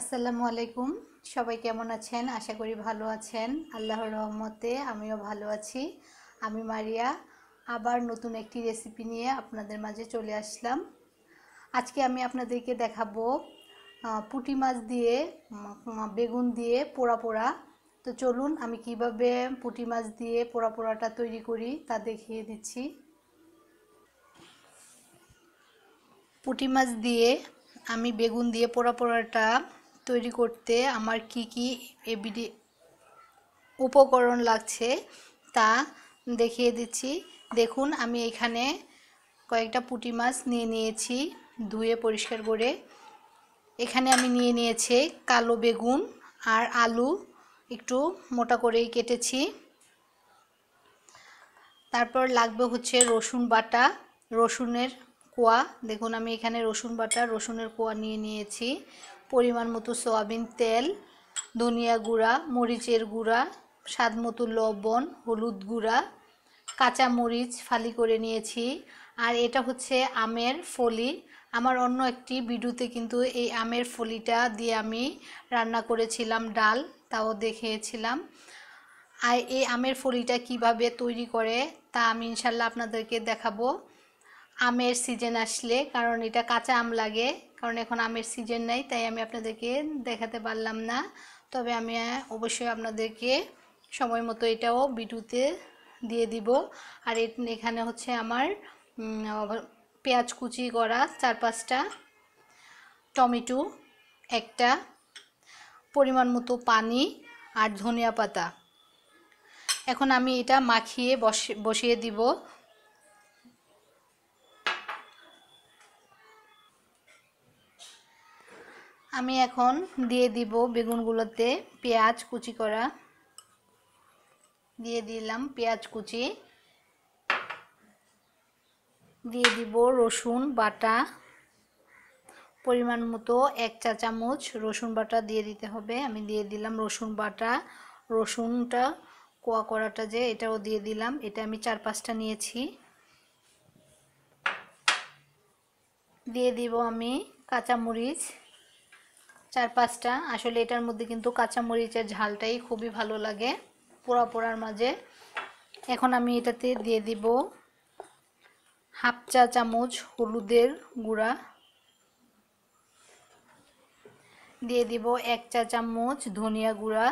আসসালামু আলাইকুম সবাই কেমন আছেন আশা করি ভালো আছেন আল্লাহর রহমতে আমিও ভালো আছি আমি মারিয়া আবার নতুন একটি রেসিপি নিয়ে আপনাদের মাঝে চলে আসলাম আজকে আমি আপনাদেরকে দেখাবো পুটি মাছ দিয়ে বেগুন দিয়ে পোড়া পোড়া তো চলুন আমি কিভাবে পুটি মাছ দিয়ে পোড়া পোড়াটা তৈরি করি তা দেখিয়ে দিচ্ছি পুটি মাছ দিয়ে আমি বেগুন দিয়ে পোড়া পোড়াটা তৈরি করতে আমার কি কি এবিডি উপকরণ লাগছে তা দেখিয়ে দিচ্ছি দেখুন আমি এখানে কয়েকটা পুঁটি মাছ নিয়ে নিয়েছি ধুয়ে পরিষ্কার করে এখানে আমি নিয়ে নিয়েছি কালো বেগুন আর আলু একটু মোটা করেই কেটেছি তারপর লাগবে হচ্ছে রসুন বাটা রসুনের কোয়া দেখুন আমি এখানে রসুন বাটা রসুনের কোয়া নিয়ে নিয়েছি পরিমাণ মতো সয়াবিন তেল ধনিয়া গুঁড়া মরিচের গুঁড়া স্বাদ মতো লবণ হলুদ গুঁড়া কাঁচা মরিচ ফালি করে নিয়েছি আর এটা হচ্ছে আমের ফলি আমার অন্য একটি ভিডিওতে কিন্তু এই আমের ফলিটা দিয়ে আমি রান্না করেছিলাম ডাল তাও দেখিয়েছিলাম আর এই আমের ফলিটা কিভাবে তৈরি করে তা আমি ইনশাল্লাহ আপনাদেরকে দেখাবো আমের সিজন আসলে কারণ এটা কাঁচা আম লাগে কারণ এখন আমের সিজন নাই তাই আমি আপনাদেরকে দেখাতে পারলাম না তবে আমি অবশ্যই আপনাদেরকে সময় মতো এটাও বিটুতে দিয়ে দিব আর এখানে হচ্ছে আমার পেঁয়াজ কুচি করা চার পাঁচটা টমেটো একটা পরিমাণ মতো পানি আর ধনিয়া পাতা এখন আমি এটা মাখিয়ে বসে বসিয়ে দিব আমি এখন দিয়ে দিব বেগুনগুলোতে পেঁয়াজ কুচি করা দিয়ে দিলাম পেঁয়াজ কুচি দিয়ে দিব রসুন বাটা পরিমাণ মতো এক চা চামচ রসুন বাটা দিয়ে দিতে হবে আমি দিয়ে দিলাম রসুন বাটা রসুনটা কোয়া করাটা যে এটাও দিয়ে দিলাম এটা আমি চার পাঁচটা নিয়েছি দিয়ে দিব আমি কাঁচামরিচ চার পাঁচটা আসলে এটার মধ্যে কিন্তু কাঁচামরিচের ঝালটাই খুবই ভালো লাগে পোড়া পোড়ার মাঝে এখন আমি এটাতে দিয়ে দিব হাফ চা চামচ হলুদের গুঁড়া দিয়ে দিব এক চা চামচ ধনিয়া গুঁড়া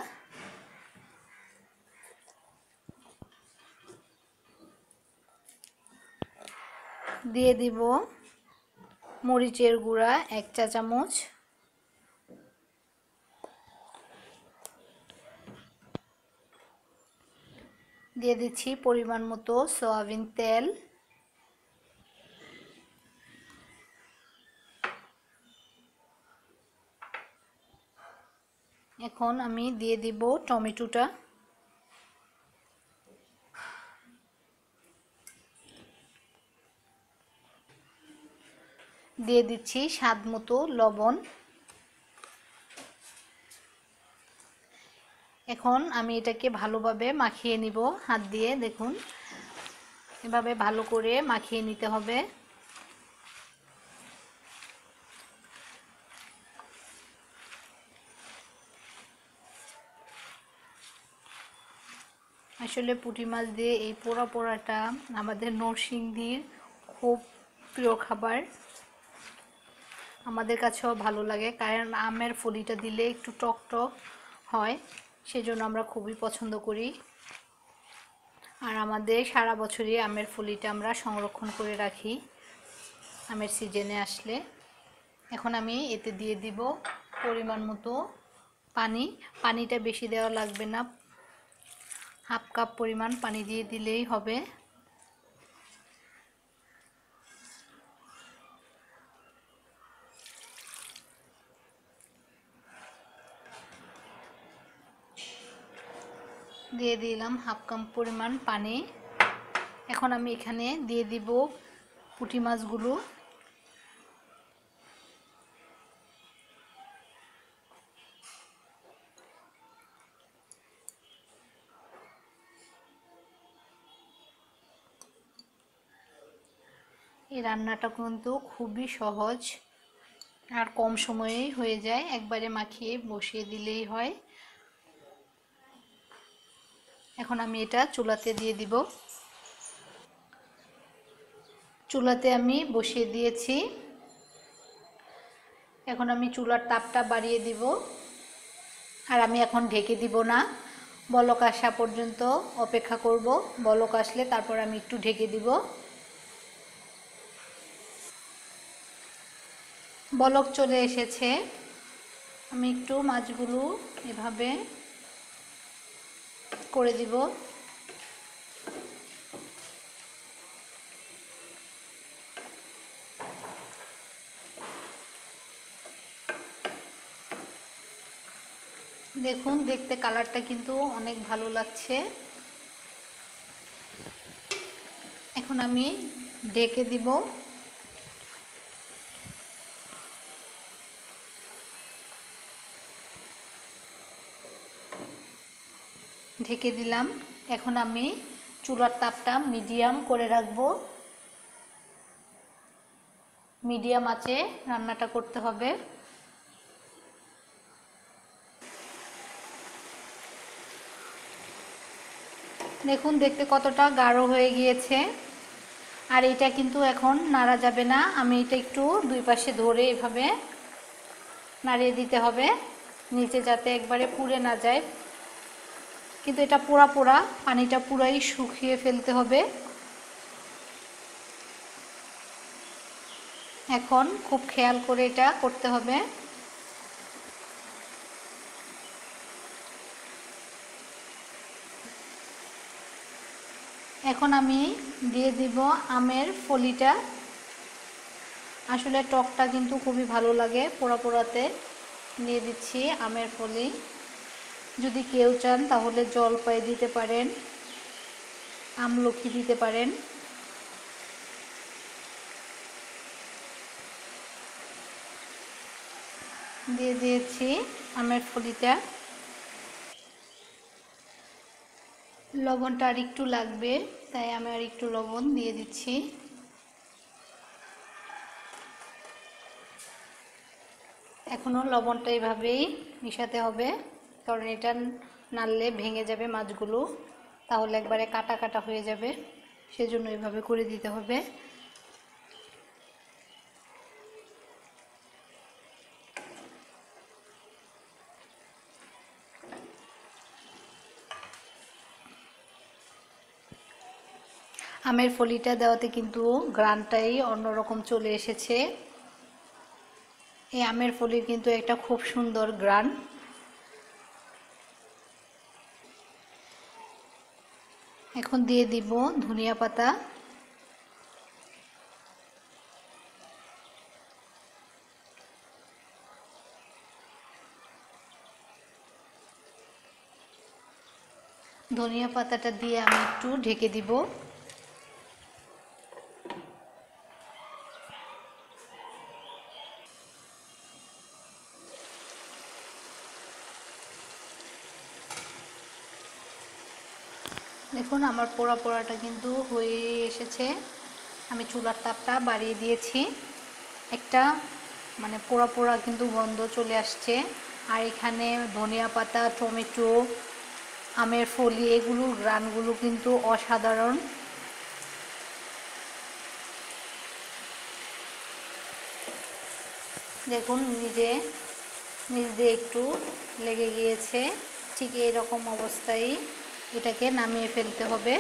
দিয়ে দিব মরিচের গুঁড়া এক চা চামচ দিয়ে দিচ্ছি পরিমাণ মতো সয়াবিন তেল এখন আমি দিয়ে দিব টমেটোটা দিয়ে দিচ্ছি স্বাদ মতো লবণ এখন আমি এটাকে ভালোভাবে মাখিয়ে নিব হাত দিয়ে দেখুন এভাবে ভালো করে মাখিয়ে নিতে হবে আসলে পুঁটি মাছ দিয়ে এই পোড়া পোড়াটা আমাদের নরসিংদীর খুব প্রিয় খাবার আমাদের কাছেও ভালো লাগে কারণ আমের ফলিটা দিলে একটু টক টক হয় সেজন্য আমরা খুবই পছন্দ করি আর আমাদের সারা বছরই আমের ফুলিটা আমরা সংরক্ষণ করে রাখি আমের সিজনে আসলে এখন আমি এতে দিয়ে দিব পরিমাণ মতো পানি পানিটা বেশি দেওয়া লাগবে না হাফ কাপ পরিমাণ পানি দিয়ে দিলেই হবে দিয়ে দিলাম হাফ কাপ পরিমাণ পানি এখন আমি এখানে দিয়ে দিব পুঁটি মাছগুলো এই রান্নাটা কিন্তু খুবই সহজ আর কম সময়েই হয়ে যায় একবারে মাখিয়ে বসিয়ে দিলেই হয় এখন আমি এটা চুলাতে দিয়ে দিব চুলাতে আমি বসিয়ে দিয়েছি এখন আমি চুলার তাপটা বাড়িয়ে দিব আর আমি এখন ঢেকে দিব না বলক আসা পর্যন্ত অপেক্ষা করব বলক আসলে তারপর আমি একটু ঢেকে দিব বলক চলে এসেছে আমি একটু মাছগুলো এভাবে করে দিব দেখুন দেখতে কালারটা কিন্তু অনেক ভালো লাগছে এখন আমি ডেকে দিব ঢেকে দিলাম এখন আমি চুলার তাপটা মিডিয়াম করে রাখব মিডিয়াম আছে রান্নাটা করতে হবে দেখুন দেখতে কতটা গাঢ় হয়ে গিয়েছে আর এটা কিন্তু এখন নাড়া যাবে না আমি এটা একটু দুই পাশে ধরে এভাবে নাড়িয়ে দিতে হবে নিচে যাতে একবারে পুড়ে না যায় কিন্তু এটা পোড়া পোড়া পানিটা পুরাই শুকিয়ে ফেলতে হবে এখন খুব খেয়াল করে এটা করতে হবে এখন আমি দিয়ে দিব আমের ফলিটা আসলে টকটা কিন্তু খুবই ভালো লাগে পোড়া পোড়াতে দিয়ে দিচ্ছি আমের ফলি যদি কেউ চান তাহলে জলপাই দিতে পারেন আমলকি দিতে পারেন দিয়ে দিয়েছি আমের ফলিটা লবণটা আর একটু লাগবে তাই আমি আর একটু লবণ দিয়ে দিচ্ছি এখনও লবণটা এইভাবেই মিশাতে হবে কারণ এটা নাড়লে ভেঙে যাবে মাছগুলো তাহলে একবারে কাটা কাটা হয়ে যাবে সেজন্য এভাবে করে দিতে হবে আমের ফলিটা দেওয়াতে কিন্তু গ্রানটাই অন্যরকম চলে এসেছে এই আমের ফলির কিন্তু একটা খুব সুন্দর গ্রান এখন দিয়ে দিব ধনিয়া পাতা ধনিয়া পাতাটা দিয়ে আমি একটু ঢেকে দিব দেখুন আমার পোড়া পোড়াটা কিন্তু হয়ে এসেছে আমি চুলার তাপটা বাড়িয়ে দিয়েছি একটা মানে পোড়া পোড়া কিন্তু গন্ধ চলে আসছে আর এখানে ধনিয়া পাতা টমেটো আমের ফলি এগুলো গ্রানগুলো কিন্তু অসাধারণ দেখুন নিজে নিজে একটু লেগে গিয়েছে ঠিক এরকম অবস্থায় এটাকে নামিয়ে ফেলতে হবে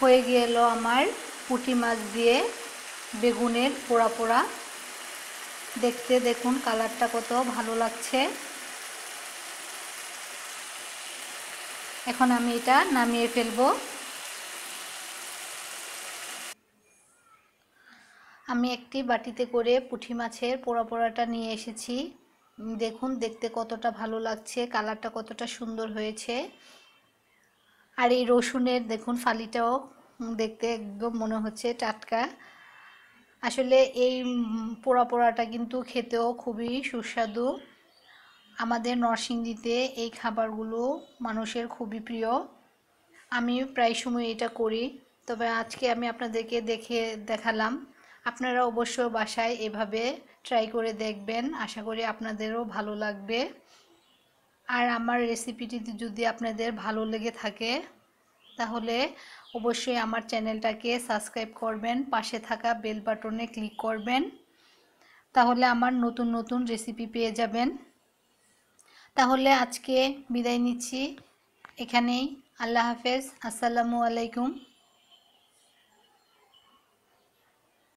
হয়ে গেল আমার পুঁটি মাছ দিয়ে বেগুনের পোড়া পোড়া দেখতে দেখুন কালারটা কত ভালো লাগছে এখন আমি এটা নামিয়ে ফেলবো আমি একটি বাটিতে করে পুঁটি মাছের পোড়া পোড়াটা নিয়ে এসেছি দেখুন দেখতে কতটা ভালো লাগছে কালারটা কতটা সুন্দর হয়েছে আর এই রসুনের দেখুন ফালিটাও দেখতে একদম মনে হচ্ছে টাটকা আসলে এই পোড়া পোড়াটা কিন্তু খেতেও খুবই সুস্বাদু আমাদের নরসিংদীতে এই খাবারগুলো মানুষের খুবই প্রিয় আমি প্রায় সময় এটা করি তবে আজকে আমি আপনাদেরকে দেখে দেখালাম আপনারা অবশ্য বাসায় এভাবে ট্রাই করে দেখবেন আশা করি আপনাদেরও ভালো লাগবে আর আমার রেসিপিটি যদি আপনাদের ভালো লেগে থাকে তাহলে অবশ্যই আমার চ্যানেলটাকে সাবস্ক্রাইব করবেন পাশে থাকা বেল বাটনে ক্লিক করবেন তাহলে আমার নতুন নতুন রেসিপি পেয়ে যাবেন তাহলে আজকে বিদায় নিচ্ছি এখানেই আল্লাহ হাফেজ আসসালামু আলাইকুম